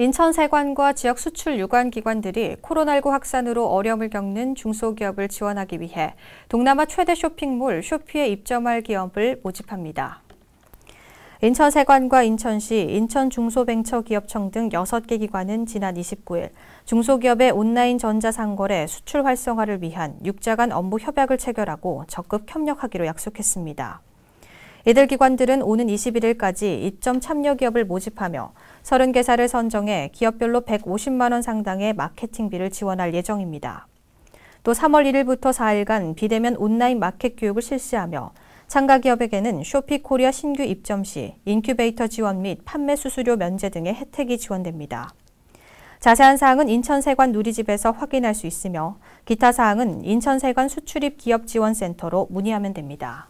인천세관과 지역 수출 유관기관들이 코로나19 확산으로 어려움을 겪는 중소기업을 지원하기 위해 동남아 최대 쇼핑몰 쇼피에 입점할 기업을 모집합니다. 인천세관과 인천시, 인천중소벤처기업청 등 6개 기관은 지난 29일 중소기업의 온라인 전자상거래 수출 활성화를 위한 6자 간 업무 협약을 체결하고 적극 협력하기로 약속했습니다. 이들 기관들은 오는 21일까지 입점 참여 기업을 모집하며 30개사를 선정해 기업별로 150만 원 상당의 마케팅비를 지원할 예정입니다. 또 3월 1일부터 4일간 비대면 온라인 마켓 교육을 실시하며 참가 기업에게는 쇼피코리아 신규 입점 시 인큐베이터 지원 및 판매 수수료 면제 등의 혜택이 지원됩니다. 자세한 사항은 인천세관 누리집에서 확인할 수 있으며 기타 사항은 인천세관 수출입 기업지원센터로 문의하면 됩니다.